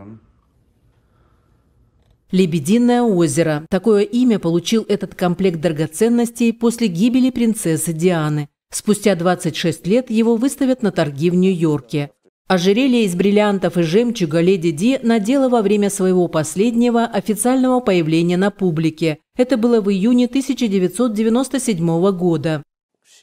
Bakın. «Лебединое озеро» – такое имя получил этот комплект драгоценностей после гибели принцессы Дианы. Спустя 26 лет его выставят на торги в Нью-Йорке. Ожерелье из бриллиантов и жемчуга леди Ди надела во время своего последнего официального появления на публике. Это было в июне 1997 года.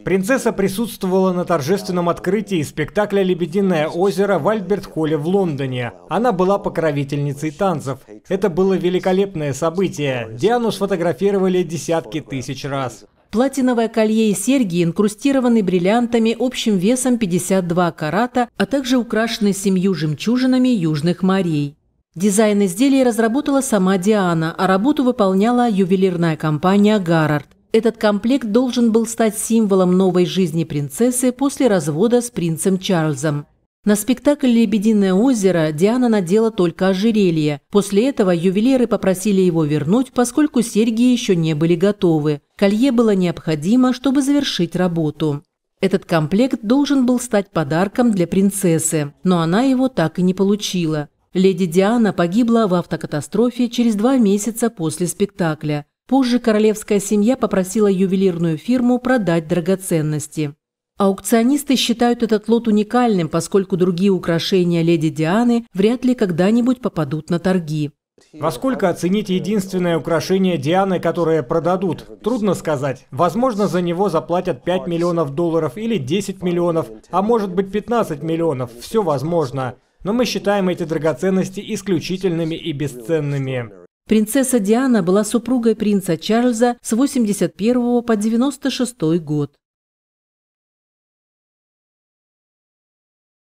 Принцесса присутствовала на торжественном открытии спектакля «Лебединое озеро» в Альберт-холле в Лондоне. Она была покровительницей танцев. Это было великолепное событие. Диану сфотографировали десятки тысяч раз. Платиновое колье и серьги инкрустированы бриллиантами общим весом 52 карата, а также украшены семью жемчужинами южных морей. Дизайн изделий разработала сама Диана, а работу выполняла ювелирная компания «Гарард». Этот комплект должен был стать символом новой жизни принцессы после развода с принцем Чарльзом. На спектакль «Лебединое озеро» Диана надела только ожерелье. После этого ювелиры попросили его вернуть, поскольку серьги еще не были готовы. Колье было необходимо, чтобы завершить работу. Этот комплект должен был стать подарком для принцессы, но она его так и не получила. Леди Диана погибла в автокатастрофе через два месяца после спектакля. Позже королевская семья попросила ювелирную фирму продать драгоценности. Аукционисты считают этот лот уникальным, поскольку другие украшения леди Дианы вряд ли когда-нибудь попадут на торги. Во сколько оценить единственное украшение Дианы, которое продадут? Трудно сказать. Возможно, за него заплатят 5 миллионов долларов или 10 миллионов, а может быть 15 миллионов. Все возможно. Но мы считаем эти драгоценности исключительными и бесценными. Принцесса Диана была супругой принца Чарльза с 81 по 96 год.